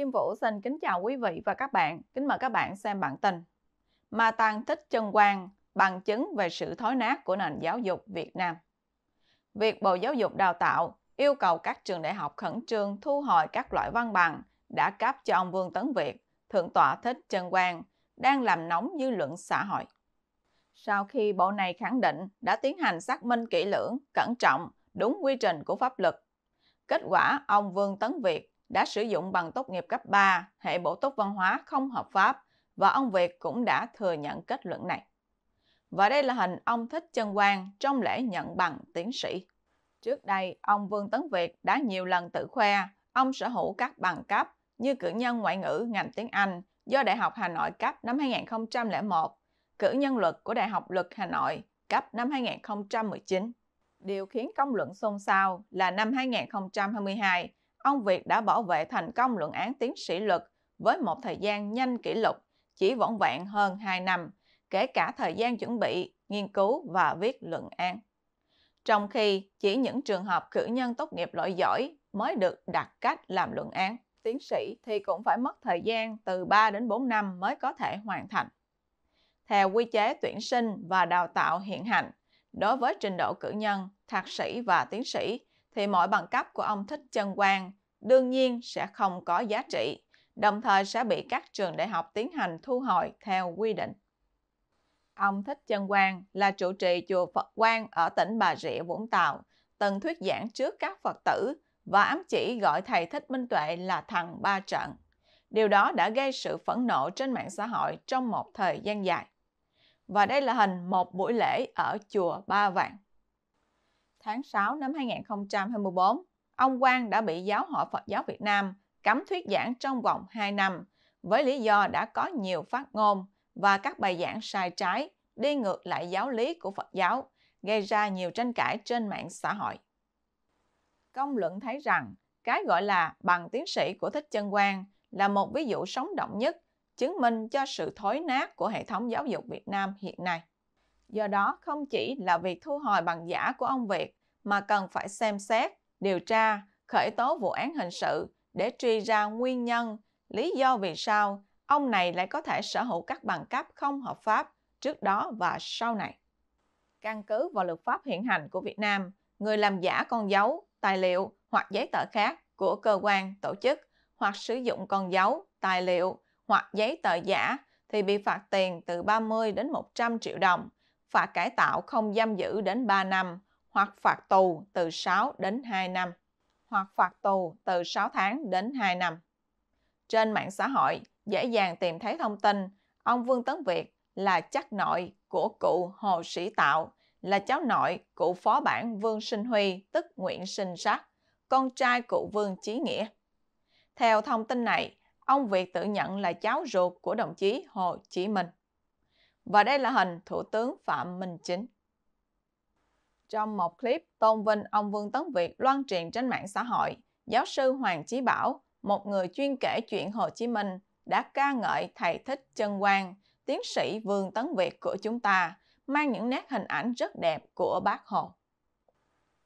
Kim Vũ xin kính chào quý vị và các bạn. Kính mời các bạn xem bản tin. Ma Tăng Thích Chân Quang, bằng chứng về sự thối nát của nền giáo dục Việt Nam. Việc Bộ Giáo dục Đào tạo yêu cầu các trường đại học khẩn trương thu hồi các loại văn bằng đã cấp cho ông Vương Tấn Việt, Thượng tọa Thích Chân Quang, đang làm nóng dư luận xã hội. Sau khi bộ này khẳng định đã tiến hành xác minh kỹ lưỡng, cẩn trọng, đúng quy trình của pháp luật, kết quả ông Vương Tấn Việt đã sử dụng bằng tốt nghiệp cấp 3, hệ bổ túc văn hóa không hợp pháp và ông Việt cũng đã thừa nhận kết luận này. Và đây là hình ông Thích Chân Quang trong lễ nhận bằng tiến sĩ. Trước đây, ông Vương Tấn Việt đã nhiều lần tự khoe ông sở hữu các bằng cấp như cử nhân ngoại ngữ ngành tiếng Anh do Đại học Hà Nội cấp năm 2001, cử nhân luật của Đại học Luật Hà Nội cấp năm 2019. Điều khiến công luận xôn xao là năm 2022, ông Việt đã bảo vệ thành công luận án tiến sĩ luật với một thời gian nhanh kỷ lục, chỉ vỏn vẹn hơn 2 năm, kể cả thời gian chuẩn bị, nghiên cứu và viết luận án. Trong khi chỉ những trường hợp cử nhân tốt nghiệp loại giỏi mới được đặt cách làm luận án tiến sĩ thì cũng phải mất thời gian từ 3 đến 4 năm mới có thể hoàn thành. Theo quy chế tuyển sinh và đào tạo hiện hành, đối với trình độ cử nhân, thạc sĩ và tiến sĩ thì mọi bằng cấp của ông Thích chân Quang đương nhiên sẽ không có giá trị, đồng thời sẽ bị các trường đại học tiến hành thu hồi theo quy định. Ông Thích chân Quang là trụ trì chùa Phật Quang ở tỉnh Bà Rịa, Vũng Tàu, từng thuyết giảng trước các Phật tử và ám chỉ gọi thầy Thích Minh Tuệ là thằng ba trận. Điều đó đã gây sự phẫn nộ trên mạng xã hội trong một thời gian dài. Và đây là hình một buổi lễ ở chùa Ba Vàng tháng 6 năm 2024, ông Quang đã bị Giáo hội Phật giáo Việt Nam cấm thuyết giảng trong vòng 2 năm với lý do đã có nhiều phát ngôn và các bài giảng sai trái đi ngược lại giáo lý của Phật giáo, gây ra nhiều tranh cãi trên mạng xã hội. Công luận thấy rằng cái gọi là bằng tiến sĩ của Thích Chân Quang là một ví dụ sống động nhất chứng minh cho sự thối nát của hệ thống giáo dục Việt Nam hiện nay. Do đó, không chỉ là việc thu hồi bằng giả của ông Việt mà cần phải xem xét, điều tra, khởi tố vụ án hình sự để truy ra nguyên nhân, lý do vì sao ông này lại có thể sở hữu các bằng cấp không hợp pháp trước đó và sau này. Căn cứ vào luật pháp hiện hành của Việt Nam, người làm giả con dấu, tài liệu hoặc giấy tờ khác của cơ quan, tổ chức hoặc sử dụng con dấu, tài liệu hoặc giấy tờ giả thì bị phạt tiền từ 30 đến 100 triệu đồng, phạt cải tạo không giam giữ đến 3 năm hoặc phạt tù từ 6 đến 2 năm, hoặc phạt tù từ 6 tháng đến 2 năm. Trên mạng xã hội, dễ dàng tìm thấy thông tin ông Vương Tấn Việt là chắc nội của cụ Hồ Sĩ Tạo, là cháu nội cụ phó bản Vương Sinh Huy, tức Nguyễn Sinh Sát, con trai cụ Vương Chí Nghĩa. Theo thông tin này, ông Việt tự nhận là cháu ruột của đồng chí Hồ Chí Minh. Và đây là hình Thủ tướng Phạm Minh Chính. Trong một clip tôn vinh ông Vương Tấn Việt loan truyền trên mạng xã hội, giáo sư Hoàng Chí Bảo, một người chuyên kể chuyện Hồ Chí Minh, đã ca ngợi thầy thích chân quang, tiến sĩ Vương Tấn Việt của chúng ta, mang những nét hình ảnh rất đẹp của bác Hồ.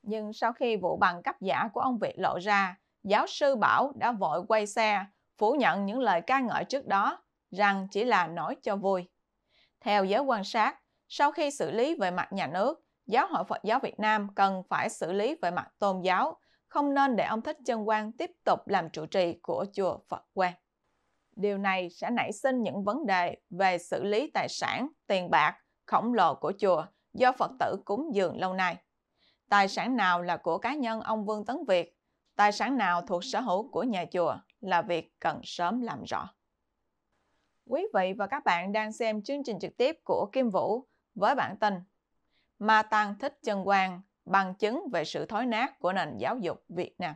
Nhưng sau khi vụ bằng cấp giả của ông Việt lộ ra, giáo sư Bảo đã vội quay xe, phủ nhận những lời ca ngợi trước đó rằng chỉ là nói cho vui. Theo giới quan sát, sau khi xử lý về mặt nhà nước, Giáo hội Phật giáo Việt Nam cần phải xử lý về mặt tôn giáo, không nên để ông Thích Chân Quang tiếp tục làm trụ trì của chùa Phật Quang. Điều này sẽ nảy sinh những vấn đề về xử lý tài sản, tiền bạc khổng lồ của chùa do Phật tử cúng dường lâu nay. Tài sản nào là của cá nhân ông Vương Tấn Việt, tài sản nào thuộc sở hữu của nhà chùa là việc cần sớm làm rõ. Quý vị và các bạn đang xem chương trình trực tiếp của Kim Vũ với bản tin ma tăng thích chân quang bằng chứng về sự thối nát của nền giáo dục Việt Nam.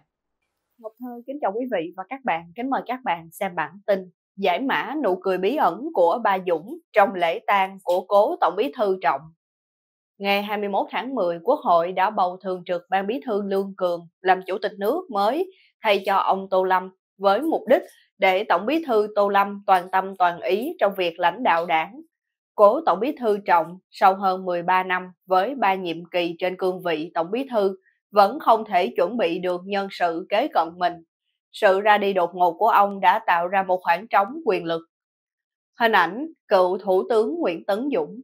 Ngọc Thơ kính chào quý vị và các bạn, kính mời các bạn xem bản tin giải mã nụ cười bí ẩn của bà Dũng trong lễ tang của cố Tổng bí thư Trọng. Ngày 21 tháng 10, Quốc hội đã bầu thường trực Ban bí thư Lương Cường làm chủ tịch nước mới thay cho ông Tô Lâm với mục đích để Tổng bí thư Tô Lâm toàn tâm toàn ý trong việc lãnh đạo đảng, cố Tổng bí thư Trọng sau hơn 13 năm với ba nhiệm kỳ trên cương vị Tổng bí thư vẫn không thể chuẩn bị được nhân sự kế cận mình. Sự ra đi đột ngột của ông đã tạo ra một khoảng trống quyền lực. Hình ảnh cựu Thủ tướng Nguyễn Tấn Dũng.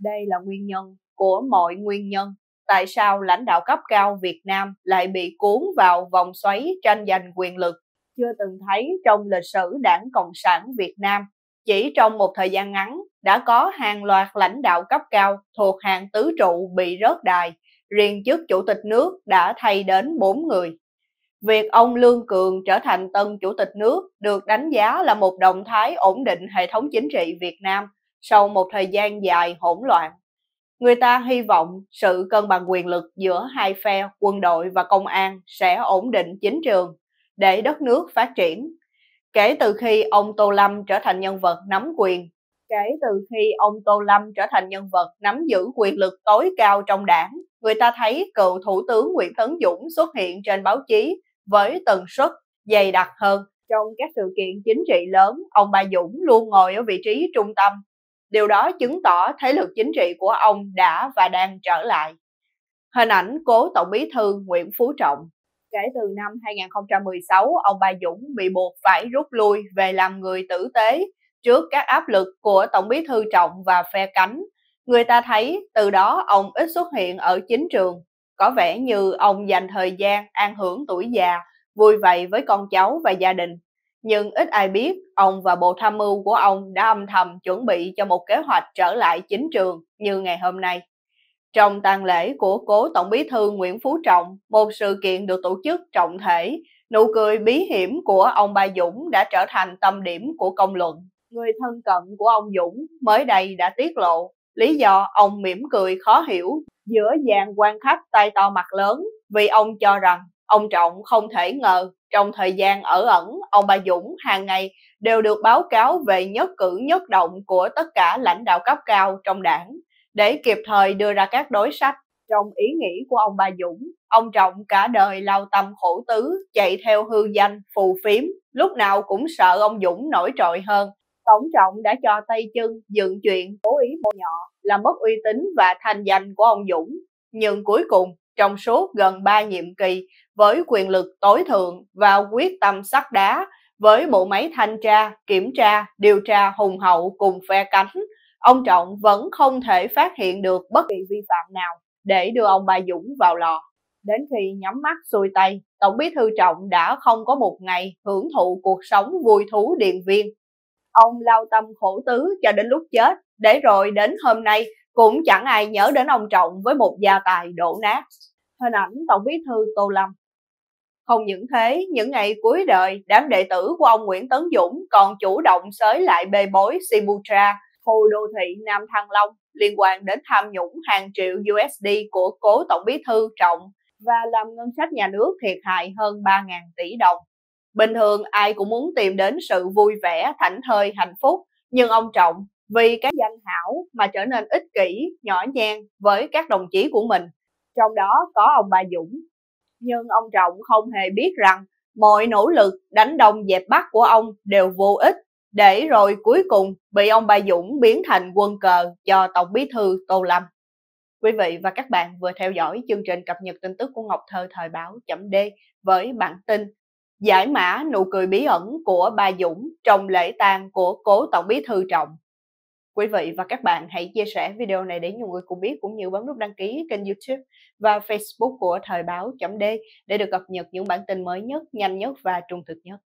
Đây là nguyên nhân của mọi nguyên nhân tại sao lãnh đạo cấp cao Việt Nam lại bị cuốn vào vòng xoáy tranh giành quyền lực chưa từng thấy trong lịch sử đảng Cộng sản Việt Nam. Chỉ trong một thời gian ngắn, đã có hàng loạt lãnh đạo cấp cao thuộc hàng tứ trụ bị rớt đài, riêng chức chủ tịch nước đã thay đến 4 người. Việc ông Lương Cường trở thành tân chủ tịch nước được đánh giá là một động thái ổn định hệ thống chính trị Việt Nam sau một thời gian dài hỗn loạn. Người ta hy vọng sự cân bằng quyền lực giữa hai phe quân đội và công an sẽ ổn định chính trường để đất nước phát triển. Kể từ khi ông Tô Lâm trở thành nhân vật nắm quyền kể từ khi ông Tô Lâm trở thành nhân vật nắm giữ quyền lực tối cao trong đảng, người ta thấy cựu Thủ tướng Nguyễn Tấn Dũng xuất hiện trên báo chí với tần suất dày đặc hơn. Trong các sự kiện chính trị lớn, ông Ba Dũng luôn ngồi ở vị trí trung tâm. Điều đó chứng tỏ thế lực chính trị của ông đã và đang trở lại. Hình ảnh cố Tổng bí thư Nguyễn Phú Trọng Kể từ năm 2016, ông Ba Dũng bị buộc phải rút lui về làm người tử tế trước các áp lực của Tổng bí thư Trọng và phe cánh. Người ta thấy từ đó ông ít xuất hiện ở chính trường. Có vẻ như ông dành thời gian an hưởng tuổi già, vui vậy với con cháu và gia đình. Nhưng ít ai biết, ông và bộ tham mưu của ông đã âm thầm chuẩn bị cho một kế hoạch trở lại chính trường như ngày hôm nay. Trong tang lễ của cố Tổng bí thư Nguyễn Phú Trọng, một sự kiện được tổ chức trọng thể, nụ cười bí hiểm của ông Ba Dũng đã trở thành tâm điểm của công luận người thân cận của ông Dũng mới đây đã tiết lộ lý do ông mỉm cười khó hiểu giữa dàn quan khách tay to mặt lớn vì ông cho rằng ông Trọng không thể ngờ trong thời gian ở ẩn ông bà Dũng hàng ngày đều được báo cáo về nhất cử nhất động của tất cả lãnh đạo cấp cao trong đảng để kịp thời đưa ra các đối sách trong ý nghĩ của ông bà Dũng. Ông Trọng cả đời lao tâm khổ tứ, chạy theo hư danh, phù phiếm, lúc nào cũng sợ ông Dũng nổi trội hơn, Tổng trọng đã cho tay chân dựng chuyện cố ý bôi nhọ, làm mất uy tín và thành danh của ông Dũng. Nhưng cuối cùng, trong suốt gần ba nhiệm kỳ, với quyền lực tối thượng và quyết tâm sắt đá, với bộ máy thanh tra, kiểm tra, điều tra hùng hậu cùng phe cánh, ông Trọng vẫn không thể phát hiện được bất kỳ vi phạm nào để đưa ông bà Dũng vào lò. Đến khi nhắm mắt xuôi tay, Tổng bí thư Trọng đã không có một ngày hưởng thụ cuộc sống vui thú điện viên ông lao tâm khổ tứ cho đến lúc chết, để rồi đến hôm nay cũng chẳng ai nhớ đến ông Trọng với một gia tài đổ nát. Hình ảnh Tổng bí thư Tô Lâm không những thế, những ngày cuối đời, đám đệ tử của ông Nguyễn Tấn Dũng còn chủ động xới lại bê bối Sibutra, khu đô thị Nam Thăng Long liên quan đến tham nhũng hàng triệu USD của cố Tổng bí thư Trọng và làm ngân sách nhà nước thiệt hại hơn 3.000 tỷ đồng. Bình thường ai cũng muốn tìm đến sự vui vẻ, thảnh thơi, hạnh phúc, nhưng ông Trọng vì cái danh hảo mà trở nên ích kỷ, nhỏ nhen với các đồng chí của mình, trong đó có ông bà Dũng. Nhưng ông Trọng không hề biết rằng mọi nỗ lực đánh đông dẹp bắc của ông đều vô ích, để rồi cuối cùng bị ông bà Dũng biến thành quân cờ cho Tổng bí thư Tô Lâm. Quý vị và các bạn vừa theo dõi chương trình cập nhật tin tức của Ngọc Thơ Thời báo chấm D với bản tin giải mã nụ cười bí ẩn của bà Dũng trong lễ tang của cố tổng bí thư Trọng. Quý vị và các bạn hãy chia sẻ video này để nhiều người cùng biết cũng như bấm nút đăng ký kênh YouTube và Facebook của Thời báo.d để được cập nhật những bản tin mới nhất, nhanh nhất và trung thực nhất.